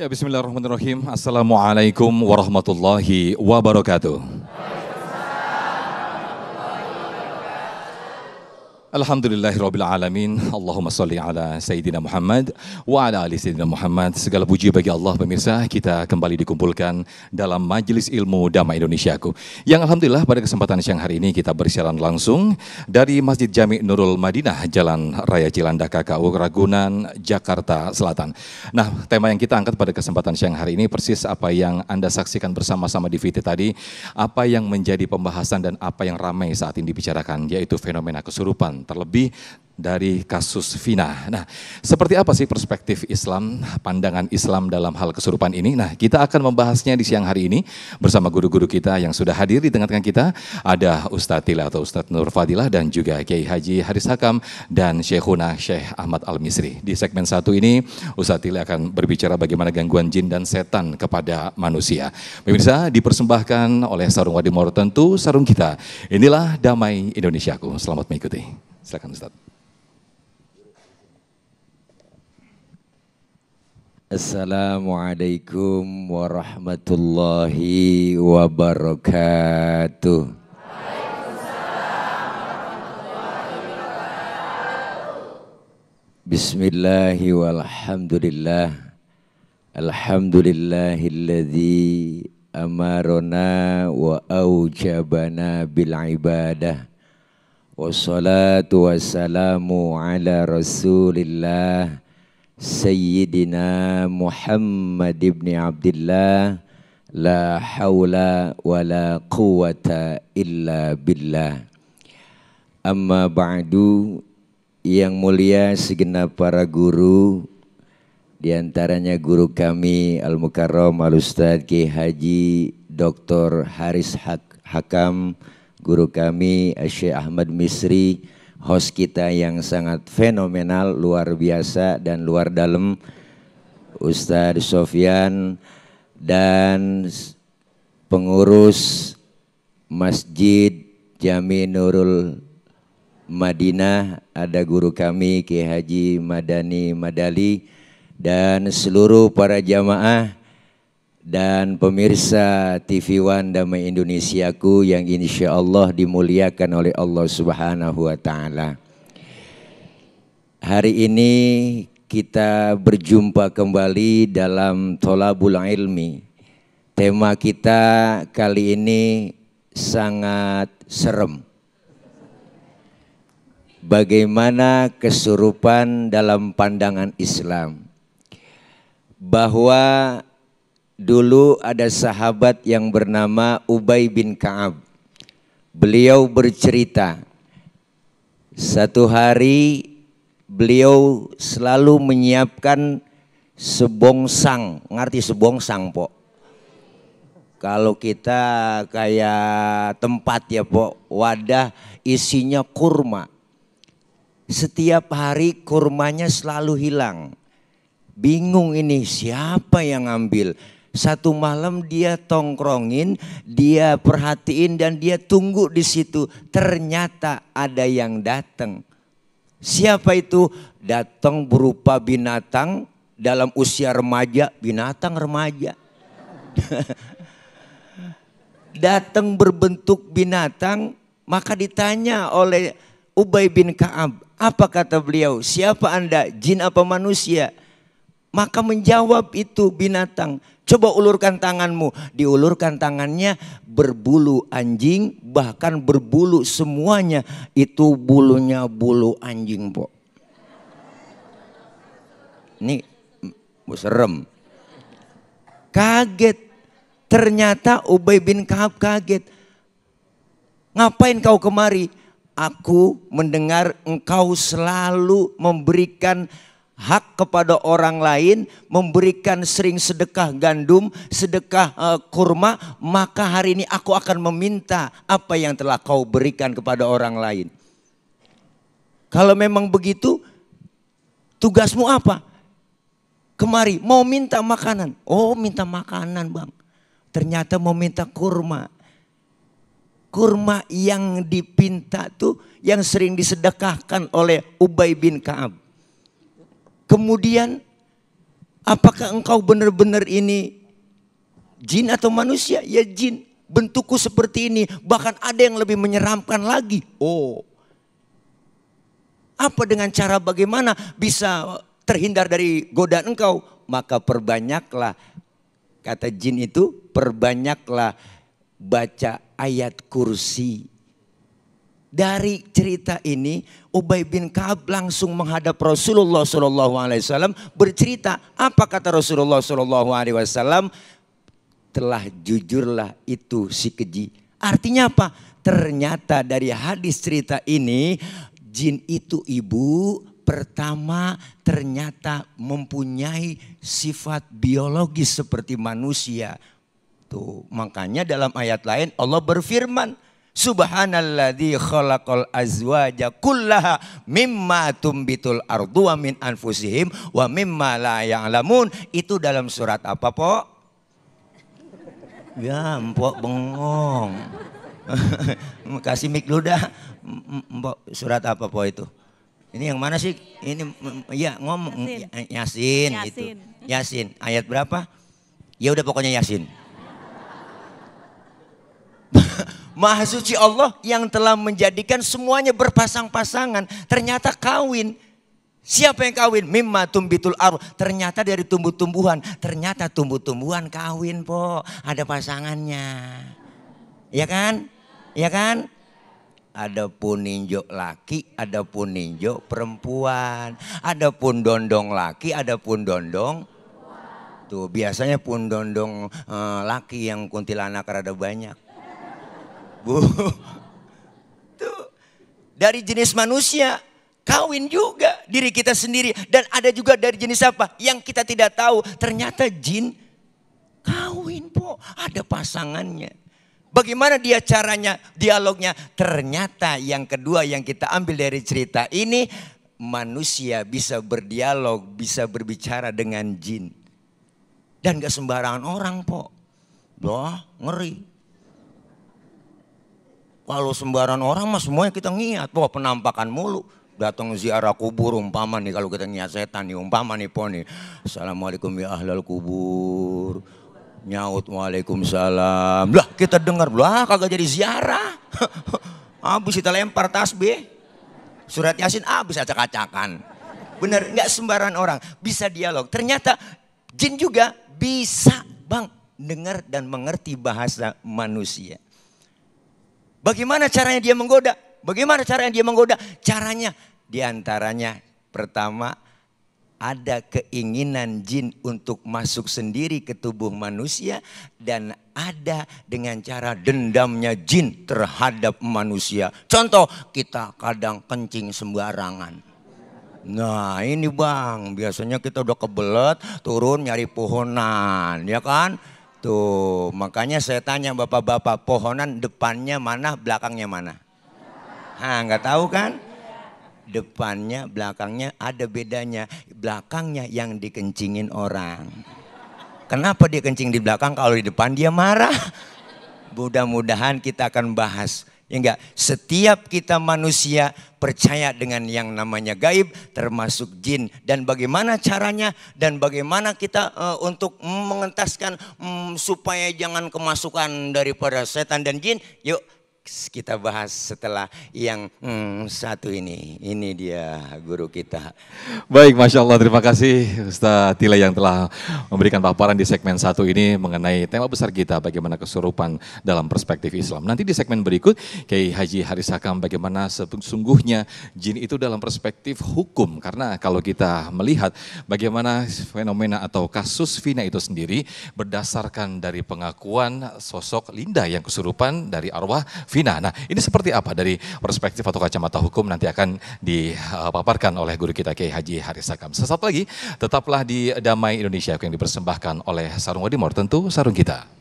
Ya, bismillahirrahmanirrahim. Assalamualaikum warahmatullahi wabarakatuh. Alhamdulillahirrabbilalamin Allahumma salli ala Sayyidina Muhammad Wa ala ali Sayyidina Muhammad Segala puji bagi Allah pemirsa Kita kembali dikumpulkan dalam Majelis Ilmu Damai Indonesiaku Yang Alhamdulillah pada kesempatan siang hari ini Kita bersiaran langsung Dari Masjid Jami Nurul Madinah Jalan Raya Cilanda KKU Ragunan, Jakarta Selatan Nah tema yang kita angkat pada kesempatan siang hari ini Persis apa yang Anda saksikan bersama-sama di video tadi Apa yang menjadi pembahasan dan apa yang ramai saat ini dibicarakan Yaitu fenomena kesurupan terlebih dari kasus Vina. Nah, seperti apa sih perspektif Islam, pandangan Islam dalam hal kesurupan ini? Nah, kita akan membahasnya di siang hari ini bersama guru-guru kita yang sudah hadir di tengah-tengah kita. Ada Ustadz Tila atau Ustadz Nur Fadilah dan juga Kiai Haji Haris Hakam dan Syekh Huna Syekh Ahmad Al-Misri. Di segmen satu ini, Ustadz Tila akan berbicara bagaimana gangguan jin dan setan kepada manusia. Pemirsa, dipersembahkan oleh Sarung Wadi tentu, Sarung kita. Inilah Damai Indonesiaku. Selamat mengikuti. Silakan Ustaz. Assalamualaikum warahmatullahi wabarakatuh. Bismillahi walhamdulillah. Alhamdulillahilladzi amarona wa aujabana bil ibadah. Wassalatu wassalamu ala rasulillah Sayyidina Muhammad ibn Abdullah La hawla wa la quwata illa billah Amma ba'du Yang mulia segenap para guru Di antaranya guru kami Al-Mukarram Al-Ustadz Haji Dr. Haris Hak Hakam Hakam guru kami eh, Syekh Ahmad Misri, host kita yang sangat fenomenal, luar biasa dan luar dalam, Ustadz Sofyan dan pengurus Masjid Jami Nurul Madinah, ada guru kami Ki Haji Madani Madali dan seluruh para jamaah dan pemirsa TV One Damai Indonesiaku yang insya Allah dimuliakan oleh Allah Subhanahu wa Ta'ala. Hari ini kita berjumpa kembali dalam Tola Bulan Ilmi. Tema kita kali ini sangat serem. Bagaimana kesurupan dalam pandangan Islam? Bahwa dulu ada sahabat yang bernama Ubay bin Ka'ab. Beliau bercerita, satu hari beliau selalu menyiapkan sebongsang. Ngerti sebongsang, Po? Kalau kita kayak tempat ya, Po, wadah isinya kurma. Setiap hari kurmanya selalu hilang. Bingung ini siapa yang ambil? Satu malam dia tongkrongin, dia perhatiin dan dia tunggu di situ. Ternyata ada yang datang. Siapa itu? Datang berupa binatang dalam usia remaja, binatang remaja. datang berbentuk binatang, maka ditanya oleh Ubay bin Ka'ab, apa kata beliau? Siapa Anda? Jin apa manusia? Maka menjawab itu binatang, Coba ulurkan tanganmu. Diulurkan tangannya berbulu anjing bahkan berbulu semuanya. Itu bulunya bulu anjing Bu. Ini serem. Kaget. Ternyata Ubay bin Kaab kaget. Ngapain kau kemari? Aku mendengar engkau selalu memberikan hak kepada orang lain, memberikan sering sedekah gandum, sedekah eh, kurma, maka hari ini aku akan meminta apa yang telah kau berikan kepada orang lain. Kalau memang begitu, tugasmu apa? Kemari, mau minta makanan. Oh, minta makanan, Bang. Ternyata mau minta kurma. Kurma yang dipinta tuh yang sering disedekahkan oleh Ubay bin Ka'ab Kemudian apakah engkau benar-benar ini jin atau manusia? Ya jin, bentukku seperti ini. Bahkan ada yang lebih menyeramkan lagi. Oh, apa dengan cara bagaimana bisa terhindar dari godaan engkau? Maka perbanyaklah, kata jin itu, perbanyaklah baca ayat kursi dari cerita ini Ubay bin Kaab langsung menghadap Rasulullah Shallallahu Alaihi Wasallam bercerita apa kata Rasulullah Shallallahu Alaihi Wasallam telah jujurlah itu si keji artinya apa ternyata dari hadis cerita ini jin itu ibu pertama ternyata mempunyai sifat biologis seperti manusia tuh makanya dalam ayat lain Allah berfirman Subhanalladzi khalaqal azwaja kullaha mimma tumbitul ardu wa min anfusihim wa mimma la ya'lamun. Itu dalam surat apa, Po? Ya, Mpok bengong. Kasih mik dulu dah. Mpok surat apa, Po itu? Ini yang mana sih? Ini ya ngomong Yasin, Yasin, gitu. Yasin. itu. Yasin. Ayat berapa? Ya udah pokoknya Yasin. Maha suci Allah yang telah menjadikan semuanya berpasang-pasangan. Ternyata kawin. Siapa yang kawin? Mimma tumbitul ar. Ternyata dari tumbuh-tumbuhan. Ternyata tumbuh-tumbuhan kawin, po. Ada pasangannya. Ya kan? Ya kan? Ada pun ninjo laki, ada pun ninjo perempuan. Ada pun dondong laki, ada pun dondong tuh biasanya pun dondong eh, laki yang kuntilanak rada banyak Bu. Tuh. Dari jenis manusia kawin juga diri kita sendiri dan ada juga dari jenis apa yang kita tidak tahu ternyata jin kawin po ada pasangannya Bagaimana dia caranya, dialognya? Ternyata yang kedua yang kita ambil dari cerita ini manusia bisa berdialog, bisa berbicara dengan jin. Dan gak sembarangan orang, Po. Loh, ngeri. Kalau sembarangan orang mah semuanya kita ngiat. Wah penampakan mulu. Datang ziarah kubur umpama nih kalau kita ngiat setan nih umpama nih poni. Assalamualaikum ya ahlal kubur. Nyaut waalaikumsalam. Lah kita dengar. Lah kagak jadi ziarah. Habis kita lempar tasbih. Surat Yasin habis acak-acakan. Bener, nggak sembarangan orang. Bisa dialog. Ternyata jin juga bisa bang dengar dan mengerti bahasa manusia. Bagaimana caranya dia menggoda? Bagaimana caranya dia menggoda? Caranya diantaranya pertama ada keinginan jin untuk masuk sendiri ke tubuh manusia dan ada dengan cara dendamnya jin terhadap manusia. Contoh, kita kadang kencing sembarangan. Nah ini bang, biasanya kita udah kebelet turun nyari pohonan, ya kan? Tuh, gitu. makanya saya tanya bapak-bapak, pohonan depannya mana, belakangnya mana? Ah, nggak tahu kan? Depannya, belakangnya ada bedanya. Belakangnya yang dikencingin orang. Kenapa dia kencing di belakang kalau di depan dia marah? Mudah-mudahan kita akan bahas Ya enggak? Setiap kita manusia percaya dengan yang namanya gaib termasuk jin dan bagaimana caranya dan bagaimana kita uh, untuk mengentaskan um, supaya jangan kemasukan daripada setan dan jin. Yuk kita bahas setelah yang hmm, satu ini. Ini dia guru kita. Baik, Masya Allah. Terima kasih Ustaz Tila yang telah memberikan paparan di segmen satu ini mengenai tema besar kita, bagaimana kesurupan dalam perspektif Islam. Nanti di segmen berikut, Kiai Haji Haris Hakam, bagaimana sesungguhnya jin itu dalam perspektif hukum. Karena kalau kita melihat bagaimana fenomena atau kasus Vina itu sendiri berdasarkan dari pengakuan sosok Linda yang kesurupan dari arwah Vina. Nah, ini seperti apa dari perspektif atau kacamata hukum nanti akan dipaparkan oleh guru kita Kiai Haji Haris Sakam. Sesaat lagi tetaplah di Damai Indonesia yang dipersembahkan oleh Sarung Wadimor, tentu sarung kita.